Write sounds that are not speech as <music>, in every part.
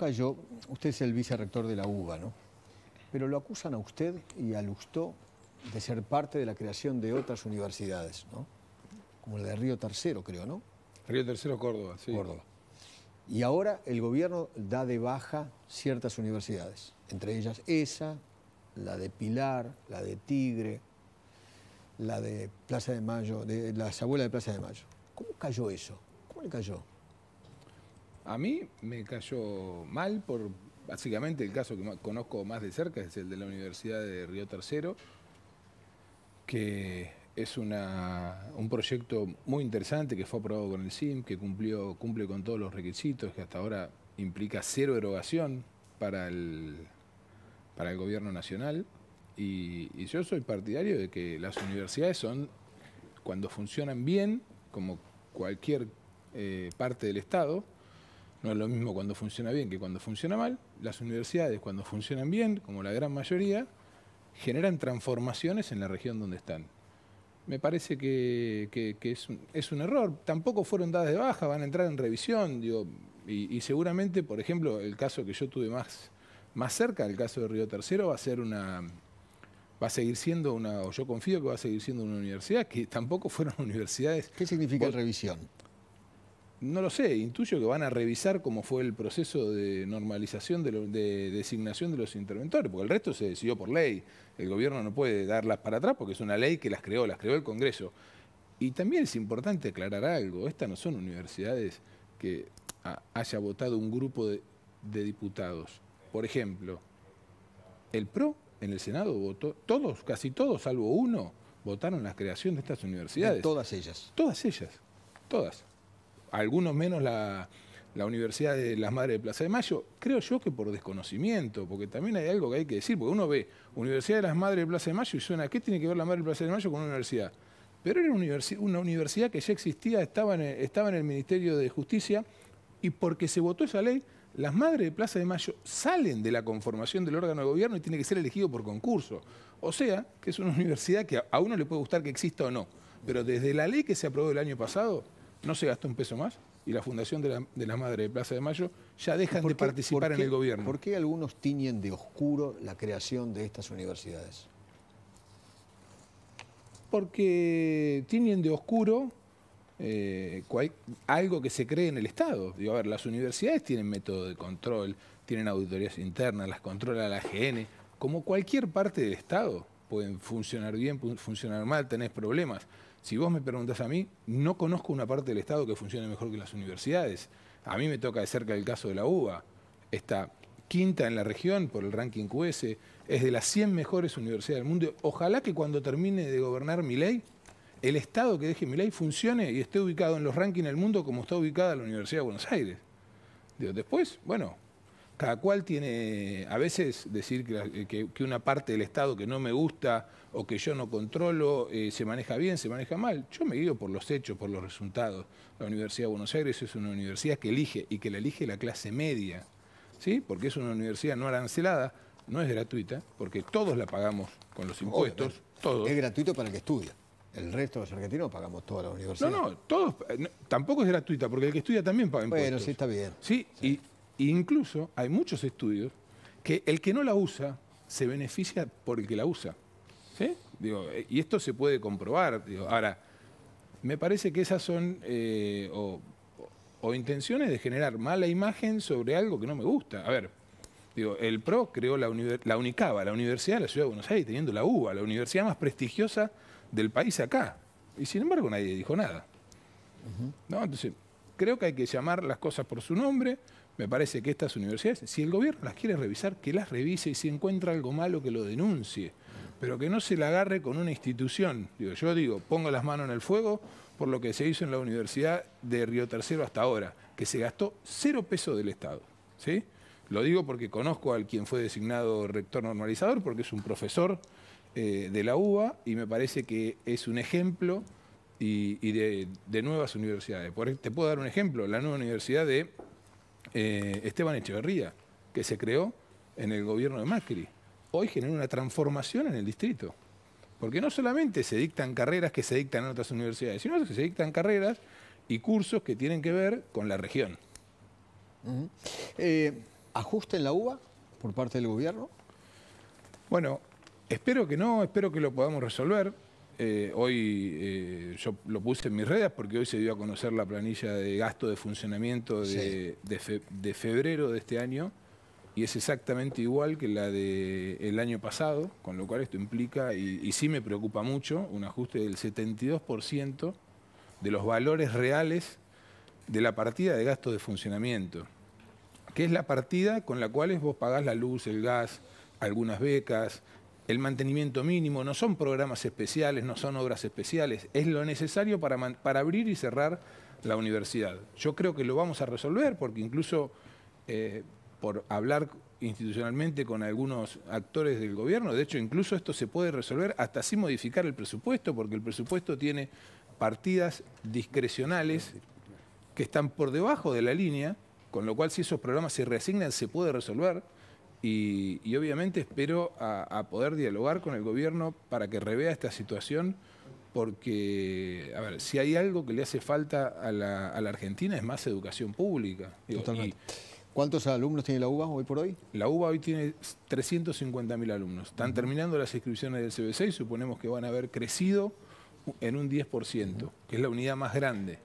cayó, usted es el vicerrector de la UBA, ¿no? Pero lo acusan a usted y a Lustó de ser parte de la creación de otras universidades, ¿no? Como la de Río Tercero, creo, ¿no? Río Tercero, Córdoba, sí. Córdoba. Y ahora el gobierno da de baja ciertas universidades, entre ellas esa, la de Pilar, la de Tigre, la de Plaza de Mayo, de las abuelas de Plaza de Mayo. ¿Cómo cayó eso? ¿Cómo le cayó? a mí me cayó mal por básicamente el caso que conozco más de cerca es el de la Universidad de Río Tercero, que es un proyecto muy interesante que fue aprobado con el SIM, que cumplió, cumple con todos los requisitos, que hasta ahora implica cero erogación para el, gobierno nacional. Y, yo soy partidario de que las universidades son, cuando funcionan bien, como cualquier eh, parte del Estado, no es lo mismo cuando funciona bien que cuando funciona mal. Las universidades, cuando funcionan bien, como la gran mayoría, generan transformaciones en la región donde están. Me parece que, es, un, error. Tampoco fueron dadas de baja, van a entrar en revisión. y, seguramente, por ejemplo, el caso que yo tuve más, más cerca, el caso de Río Tercero, va a ser una. Va a seguir siendo una, o yo confío que va a seguir siendo una universidad, que tampoco fueron <laughs> universidades. ¿Qué significa revisión? No lo sé, intuyo que van a revisar cómo fue el proceso de normalización, de, designación de los interventores, porque el resto se decidió por ley. El gobierno no puede darlas para atrás porque es una ley que las creó, las creó el Congreso. Y también es importante aclarar algo, estas no son universidades que haya votado un grupo de, diputados. Por ejemplo, el PRO en el Senado votó, todos, casi todos, salvo uno, votaron la creación de estas universidades. todas ellas. Todas ellas, todas algunos menos la, Universidad de las Madres de Plaza de Mayo, creo yo que por desconocimiento, porque también hay algo que hay que decir, porque uno ve Universidad de las Madres de Plaza de Mayo y suena, ¿qué tiene que ver la Madre de Plaza de Mayo con una universidad? Pero era una universidad que ya existía, estaba en, el, estaba en el Ministerio de Justicia, y porque se votó esa ley, las madres de Plaza de Mayo salen de la conformación del órgano de gobierno y tiene que ser elegido por concurso. O sea, que es una <laughs> universidad que a uno le puede gustar que exista o no, pero desde la ley que se aprobó el año pasado, no se gastó un peso más y la Fundación de, la, Madre de Plaza de Mayo ya dejan de participar en el gobierno. ¿Por qué algunos tiñen de oscuro la creación de estas universidades? Porque tiñen de oscuro eh, algo que se cree en el Estado. Digo, a ver, las universidades tienen método de control, tienen auditorías internas, las controla la AGN. Como cualquier parte del Estado, pueden funcionar bien, pueden funcionar mal, tenés problemas. Si vos me preguntás a mí, no conozco una parte del Estado que funcione mejor que las universidades. A mí me toca de cerca el caso de la UBA. Está quinta en la región por el ranking QS, es de las 100 mejores universidades del mundo. Ojalá que cuando termine de gobernar mi ley, el Estado que deje mi ley funcione y esté ubicado en los rankings del mundo como está ubicada la Universidad de Buenos Aires. después, bueno, cada cual tiene, a veces decir eh, que, una parte del Estado que no me gusta o que yo no controlo eh, se maneja bien, se maneja mal. Yo me guío por los hechos, por los resultados. La Universidad de Buenos Aires es una universidad que elige y que la elige la clase media, ¿sí? porque es una universidad no arancelada, no es gratuita, porque todos la pagamos con los impuestos. Es gratuito para el que estudia. El resto de los argentinos pagamos toda la universidad. No, no, todos. Eh, tampoco es gratuita, porque el que estudia también paga impuestos. Bueno, sí, está bien. Sí, y incluso hay muchos estudios que el que no la usa se beneficia por el que la usa. Eh, y esto se puede comprobar. ahora, me parece que esas son eh, o, intenciones de generar mala imagen sobre algo que no me gusta. A ver, digo, el PRO creó la, la la Universidad de la Ciudad de Buenos Aires, teniendo la UBA, la universidad más prestigiosa del país acá. Y sin embargo nadie dijo nada. Entonces, creo que hay que llamar las cosas por su nombre. Me parece que estas universidades, si el gobierno las quiere revisar, que las revise y si encuentra algo malo, que lo denuncie. Pero que no se la agarre con una institución. yo digo, pongo las manos en el fuego por lo que se hizo en la Universidad de Río Tercero hasta ahora, que se gastó cero peso del Estado. ¿sí? Lo digo porque conozco al quien fue designado rector normalizador, porque es un profesor eh, de la UBA y me parece que es un ejemplo y, de, nuevas universidades. Por, te puedo dar un ejemplo, la nueva universidad de eh, Esteban Echeverría, que se creó en el gobierno de Macri. Hoy genera una transformación en el distrito. Porque no solamente se dictan carreras que se dictan en otras universidades, sino que se dictan carreras y cursos que tienen que ver con la región. Eh, ¿Ajuste en la UBA por parte del gobierno? Bueno, espero que no, espero que lo podamos resolver. Eh, hoy eh, yo lo puse en mis redes porque hoy se dio a conocer la planilla de gasto de funcionamiento de, febrero de este año y es exactamente igual que la del el año pasado, con lo cual esto implica, y, sí me preocupa mucho, un ajuste del 72% de los valores reales de la partida de gasto de funcionamiento, que es la partida con la cual vos pagás la luz, el gas, algunas becas, el mantenimiento mínimo, no son programas especiales, no son obras especiales, es lo necesario para, abrir y cerrar la universidad. Yo creo que lo vamos a resolver porque incluso eh, por hablar institucionalmente con algunos actores del gobierno, de hecho incluso esto se puede resolver hasta así modificar el presupuesto porque el presupuesto tiene partidas discrecionales que están por debajo de la línea, con lo cual si esos programas se reasignan se puede resolver. Y, obviamente espero a, poder dialogar con el gobierno para que revea esta situación, porque, a ver, si hay algo que le hace falta a la, Argentina es más educación pública. Totalmente. ¿Cuántos alumnos tiene la UBA hoy por hoy? La UBA hoy tiene 350.000 alumnos. Están terminando las inscripciones del CBC y suponemos que van a haber crecido en un 10%, que es la unidad más grande.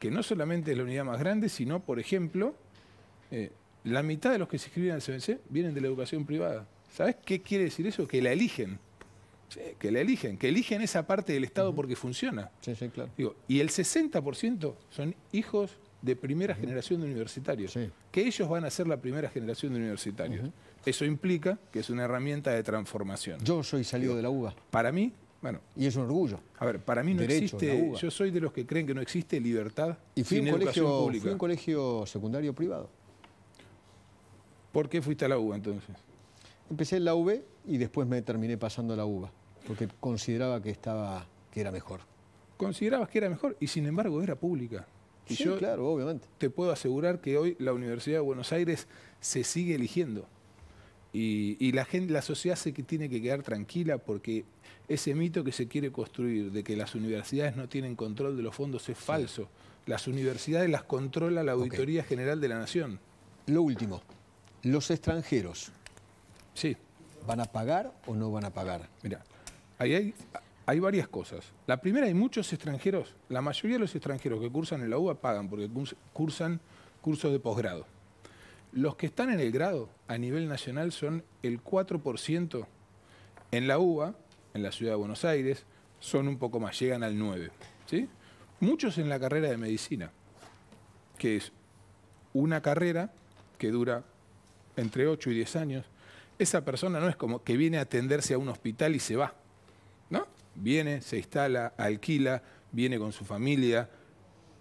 Que no solamente es la unidad más grande, sino, por ejemplo, eh, la mitad de los que se inscriben al CBC vienen de la educación privada. ¿Sabes qué quiere decir eso? Que la eligen. que la eligen, que eligen esa parte del Estado porque funciona. Sí, sí, claro. y el 60% son hijos de primera generación de universitarios, que ellos van a ser la primera generación de universitarios. Eso implica que es una herramienta de transformación. Yo soy salido de la UBA. Para mí, bueno. Y es un orgullo. A ver, para mí no existe. Yo soy de los que creen que no existe libertad y fui sin un educación pública. Fui un colegio secundario privado. ¿Por qué fuiste a la UBA entonces? Empecé en la UB y después me terminé pasando a la UBA, porque consideraba que estaba, que era mejor. Considerabas que era mejor y sin embargo era pública. sí, claro, obviamente. Te puedo asegurar que hoy la Universidad de Buenos Aires se sigue eligiendo. Y, la, gente, la sociedad se tiene que quedar tranquila porque ese mito que se quiere construir de que las universidades no tienen control de los fondos es falso. Las universidades las controla la Auditoría General de la Nación. Lo último, los extranjeros. Sí. ¿Van a pagar o no van a pagar? Mira, hay, varias cosas. La primera, hay muchos extranjeros, la mayoría de los extranjeros que cursan en la UBA pagan porque cursan cursos de posgrado. Los que están en el grado a nivel nacional son el 4% en la UBA, en la ciudad de Buenos Aires, son un poco más, llegan al 9%. ¿sí? Muchos en la carrera de medicina, que es una carrera que dura entre 8 y 10 años, esa persona no es como que viene a atenderse a un hospital y se va, ¿no? Viene, se instala, alquila, viene con su familia.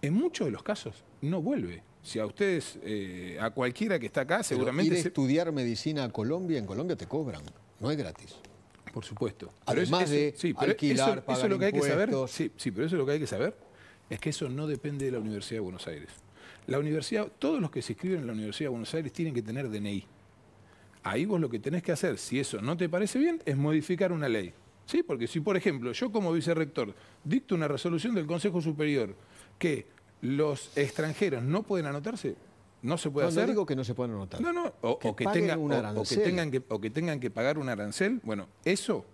En muchos de los casos no vuelve. Si a ustedes, eh, a cualquiera que está acá, seguramente... es estudiar medicina a Colombia, en Colombia te cobran, no es gratis por supuesto. Además de sí, alquilar, eso, pagar lo que hay que saber. Sí, sí, pero eso es lo que hay que saber, es que eso no depende de la Universidad de Buenos Aires. La universidad, todos los que se inscriben en la Universidad de Buenos Aires tienen que tener DNI. Ahí vos lo que tenés que hacer, si eso no te parece bien, es modificar una ley. ¿Sí? Porque si, por ejemplo, yo como vicerrector dicto una resolución del Consejo Superior que los extranjeros no pueden anotarse, no se puede hacer. digo que no se pueden anotar. No, no, o que, tengan que, pagar un arancel, bueno, eso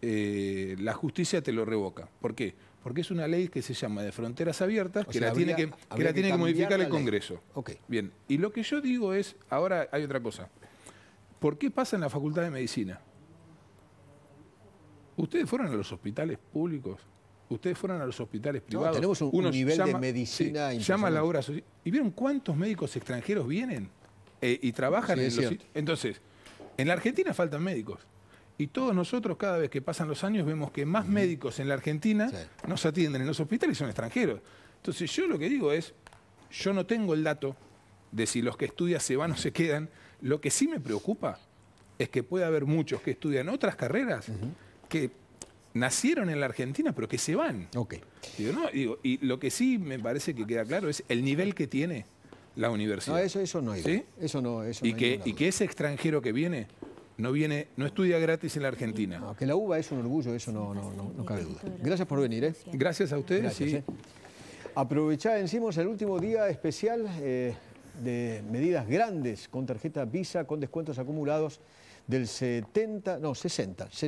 eh, la justicia te lo revoca. ¿Por qué? porque es una ley que se llama de fronteras abiertas, que, la tiene que, la tiene modificar el Congreso. Bien, y lo que yo digo es, ahora hay otra cosa. ¿Por qué pasa en la Facultad de Medicina? ¿Ustedes fueron a los hospitales públicos? ¿Ustedes fueron a los hospitales privados? tenemos un, nivel de medicina sí, la obra ¿Y vieron cuántos médicos extranjeros vienen eh, y trabajan en los... Entonces, en la Argentina faltan médicos. Y todos nosotros, cada vez que pasan los años, vemos que más médicos en la Argentina no nos atienden en los hospitales y son extranjeros. Entonces, yo lo que digo es: yo no tengo el dato de si los que estudian se van o se quedan. Lo que sí me preocupa es que puede haber muchos que estudian otras carreras que nacieron en la Argentina, pero que se van. y lo que sí me parece que queda claro es el nivel que tiene la universidad. eso, eso no hay. Eso no, y que ese extranjero que viene no viene, no estudia gratis en la Argentina. que la UBA es un orgullo, eso no, no, no cabe duda. Gracias por venir. ¿eh? Gracias a ustedes. sí. ¿eh? Aprovechá, encima el último día especial eh, de medidas grandes con tarjeta Visa, con descuentos acumulados del 70, no, 60.